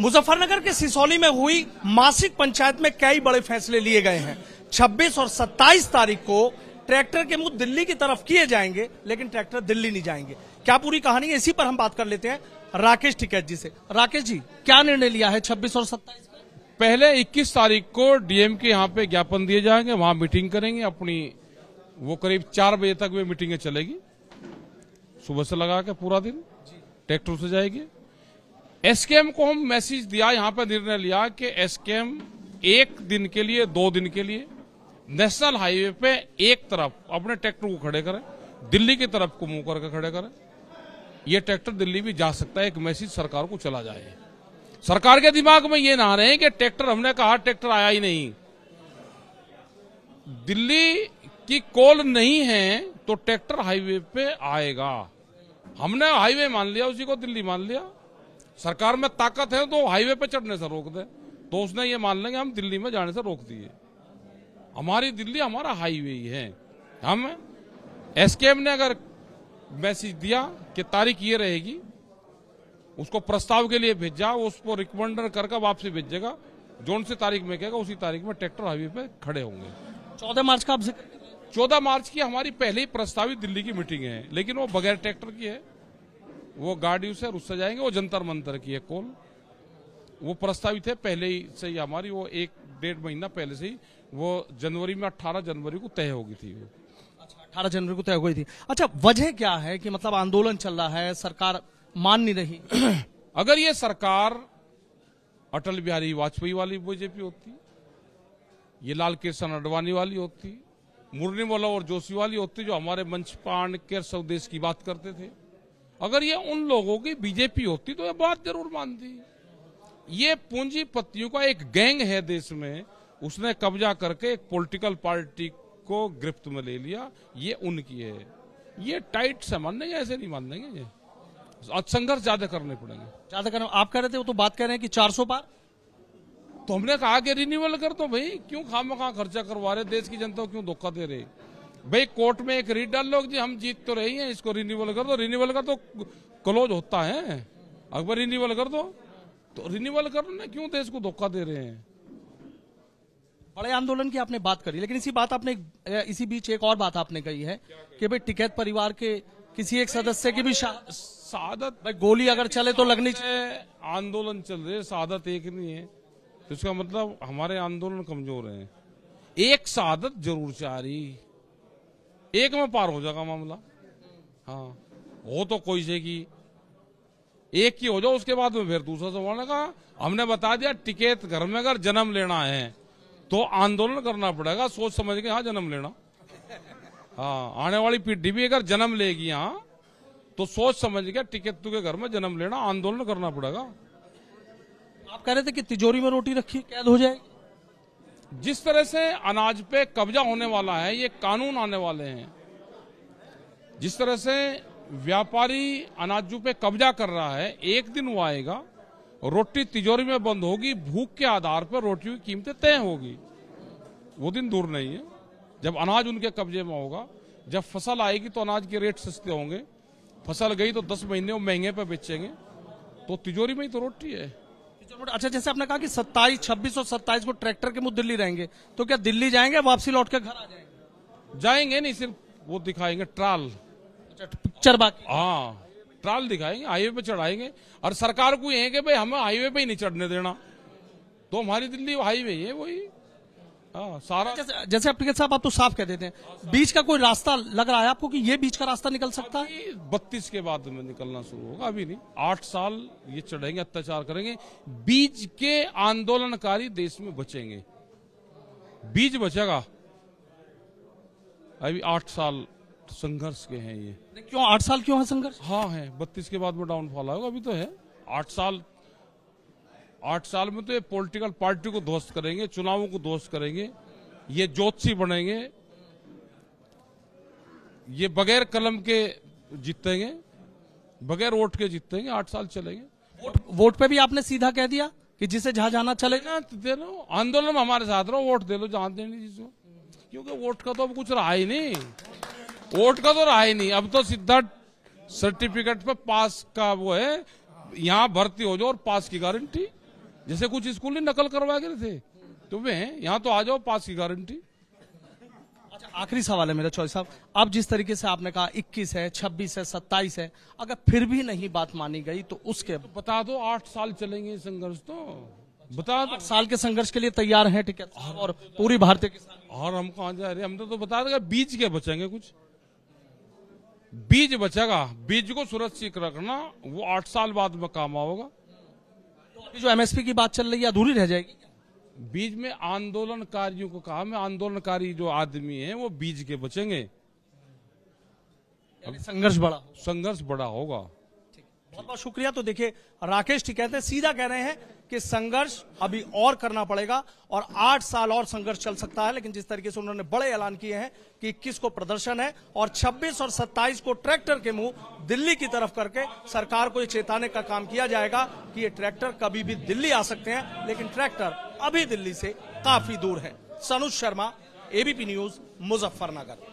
मुजफ्फरनगर के सिसौली में हुई मासिक पंचायत में कई बड़े फैसले लिए गए हैं 26 और 27 तारीख को ट्रैक्टर के मुंह दिल्ली की तरफ किए जाएंगे लेकिन ट्रैक्टर दिल्ली नहीं जाएंगे क्या पूरी कहानी है इसी पर हम बात कर लेते हैं राकेश टिकैत जी से राकेश जी क्या निर्णय लिया है छब्बीस और सत्ताईस पहले 21 तारीख को डीएम के यहाँ पे ज्ञापन दिए जाएंगे वहां मीटिंग करेंगे अपनी वो करीब चार बजे तक वे मीटिंग चलेगी सुबह से लगा के पूरा दिन ट्रैक्टर से जाएगी एसकेएम को हम मैसेज दिया यहां पर निर्णय लिया कि एसकेएम एक दिन के लिए दो दिन के लिए नेशनल हाईवे पे एक तरफ अपने ट्रैक्टर को खड़े करें दिल्ली की तरफ को मुंह करके खड़े करें यह ट्रैक्टर दिल्ली भी जा सकता है एक मैसेज सरकार को चला जाए सरकार के दिमाग में ये ना रहे कि ट्रैक्टर हमने कहा ट्रैक्टर आया ही नहीं दिल्ली की कॉल नहीं है तो ट्रैक्टर हाईवे पे आएगा हमने हाईवे मान लिया उसी को दिल्ली मान लिया सरकार में ताकत है तो हाईवे पे चढ़ने से रोक दे तो उसने ये मान लेंगे हम दिल्ली में जाने से रोक दिए हमारी दिल्ली हमारा हाईवे ही है हम एसकेएम ने अगर मैसेज दिया कि तारीख ये रहेगी उसको प्रस्ताव के लिए भेजा उसको रिकमेंडर करके वापसी भेजेगा जोन से तारीख में कहेगा उसी तारीख में ट्रैक्टर हाईवे पे खड़े होंगे चौदह मार्च का चौदह मार्च की हमारी पहले प्रस्तावित दिल्ली की मीटिंग है लेकिन वो बगैर ट्रैक्टर की है वो गाड़ी से है उससे जाएंगे वो जंतर मंतर की है कॉल वो प्रस्तावित है पहले ही से ही हमारी वो एक डेढ़ महीना पहले से ही वो जनवरी में अट्ठारह जनवरी को तय होगी थी वो अठारह अच्छा, जनवरी को तय हो गई थी अच्छा वजह क्या है कि मतलब आंदोलन चल रहा है सरकार मान नहीं रही अगर ये सरकार अटल बिहारी वाजपेयी वाली बीजेपी होती ये लाल कृष्ण अडवाणी वाली होती मुरली मोला और जोशी वाली होती जो हमारे मंच पांड के स्वदेश की बात करते थे अगर ये उन लोगों की बीजेपी होती तो ये बात जरूर मानती ये पूंजीपतियों का एक गैंग है देश में उसने कब्जा करके एक पॉलिटिकल पार्टी को गिरफ्त में ले लिया ये उनकी है ये टाइट से मानेंगे ऐसे नहीं मानेंगे ये संघर्ष ज्यादा करने पड़ेंगे ज्यादा करने आप कह रहे थे वो तो बात कह रहे हैं कि 400 पार तो हमने कहा कि रिन्यूअल कर दो तो भाई क्यों खाम खा खर्चा करवा रहे देश की जनता को क्यों धोखा दे रहे भाई कोर्ट में एक रीट डाल लो जी हम जीत तो रही हैं इसको रिन्यूअल कर दो रिन्यूअल का तो क्लोज होता है अकबर रिन्यूअल कर दो तो रिन्यूअल करने क्यों देश को धोखा दे रहे हैं बड़े आंदोलन की आपने बात करी लेकिन इसी बात आपने इसी बीच एक और बात आपने कही है कि भाई टिकैत परिवार के किसी एक सदस्य की भी शादत भाई गोली अगर चले तो लगनी चाहिए आंदोलन चल रहे शादत एक नहीं है तो इसका मतलब हमारे आंदोलन कमजोर है एक शादत जरूर चाह रही एक में पार हो जाएगा मामला हाँ हो तो कोई से की एक की हो जाओ उसके बाद में फिर दूसरा सवाल का हमने बता दिया टिकेत घर में अगर जन्म लेना है तो आंदोलन करना पड़ेगा सोच समझ के यहाँ जन्म लेना हाँ आने वाली पीढ़ी भी अगर जन्म लेगी यहाँ तो सोच समझ के टिकेतू के घर में जन्म लेना आंदोलन करना पड़ेगा आप कह रहे थे कि तिजोरी में रोटी रखी कैद हो जाएगी जिस तरह से अनाज पे कब्जा होने वाला है ये कानून आने वाले हैं जिस तरह से व्यापारी अनाजों पे कब्जा कर रहा है एक दिन वो आएगा रोटी तिजोरी में बंद होगी भूख के आधार पर रोटियों की कीमतें तय होगी वो दिन दूर नहीं है जब अनाज उनके कब्जे में होगा जब फसल आएगी तो अनाज के रेट सस्ते होंगे फसल गई तो दस महीने वो महंगे पे बेचेंगे तो तिजोरी में ही तो रोटी है अच्छा जैसे आपने कहा कि सत्ताईस छब्बीस और सत्ताईस को ट्रैक्टर के मुद्दे दिल्ली रहेंगे तो क्या दिल्ली जाएंगे वापसी लौट के घर आ जाएंगे जाएंगे नहीं सिर्फ वो दिखाएंगे ट्राल अच्छा, पिक्चर बात हाँ ट्राल दिखाएंगे हाईवे पे चढ़ाएंगे और सरकार को ये है कि भाई हमें हाईवे पे ही नहीं चढ़ने देना तो हमारी दिल्ली हाईवे है वही हाँ, सारा जैसे, जैसे अप्रिकेट साहब आप तो साफ कह देते हैं हाँ, बीच का कोई रास्ता लग रहा है आपको कि ये बीच का रास्ता निकल सकता है बत्तीस के बाद में निकलना शुरू होगा अभी नहीं आठ साल ये चढ़ेंगे अत्याचार करेंगे बीज के आंदोलनकारी देश में बचेंगे बीज बचेगा अभी आठ साल संघर्ष के हैं ये क्यों आठ साल क्यों है संघर्ष हाँ है बत्तीस के बाद में डाउनफॉल आएगा अभी तो है आठ साल आठ साल में तो ये पॉलिटिकल पार्टी को ध्वस्त करेंगे चुनावों को ध्वस्त करेंगे ये ज्योतिषी बनेंगे ये बगैर कलम के जीतेंगे बगैर वोट के जीतेंगे आठ साल चलेंगे वोट वोट पे भी आपने सीधा कह दिया कि जिसे जहां जाना चले ना तो दे लो आंदोलन हमारे साथ रहो वोट दे लो जहां देने जिसको क्योंकि वोट का तो अब कुछ रहा ही नहीं वोट का तो रहा ही नहीं अब तो सीधा सर्टिफिकेट पे पास का वो है यहाँ भर्ती हो जाओ और पास की गारंटी जैसे कुछ स्कूल ही नकल करवा गए थे तुम्हें यहाँ तो आ जाओ पास की गारंटी अच्छा आखिरी सवाल है मेरा चौधरी साहब अब जिस तरीके से आपने कहा 21 है 26 है 27 है अगर फिर भी नहीं बात मानी गई तो उसके तो बता दो आठ साल चलेंगे संघर्ष तो बता दो साल के संघर्ष के लिए तैयार हैं ठीक है और पूरी भारतीय और हम कहा जा रहे हम तो, तो बता देगा बीज के बचेंगे कुछ बीज बचेगा बीज को सुरक्षित रखना वो आठ साल बाद में काम आओगा जो एमएसपी की बात चल रही है अधूरी रह जाएगी बीज में आंदोलनकारियों को कहा मैं आंदोलनकारी जो आदमी है वो बीज के बचेंगे संघर्ष बड़ा संघर्ष बड़ा होगा बहुत बहुत शुक्रिया तो देखिए राकेश ठीक कहते हैं सीधा कह रहे हैं कि संघर्ष अभी और करना पड़ेगा और आठ साल और संघर्ष चल सकता है लेकिन जिस तरीके से उन्होंने बड़े ऐलान किए हैं कि इक्कीस को प्रदर्शन है और 26 और 27 को ट्रैक्टर के मुंह दिल्ली की तरफ करके सरकार को ये चेताने का काम किया जाएगा कि ये ट्रैक्टर कभी भी दिल्ली आ सकते हैं लेकिन ट्रैक्टर अभी दिल्ली से काफी दूर है सनुज शर्मा एबीपी न्यूज मुजफ्फरनगर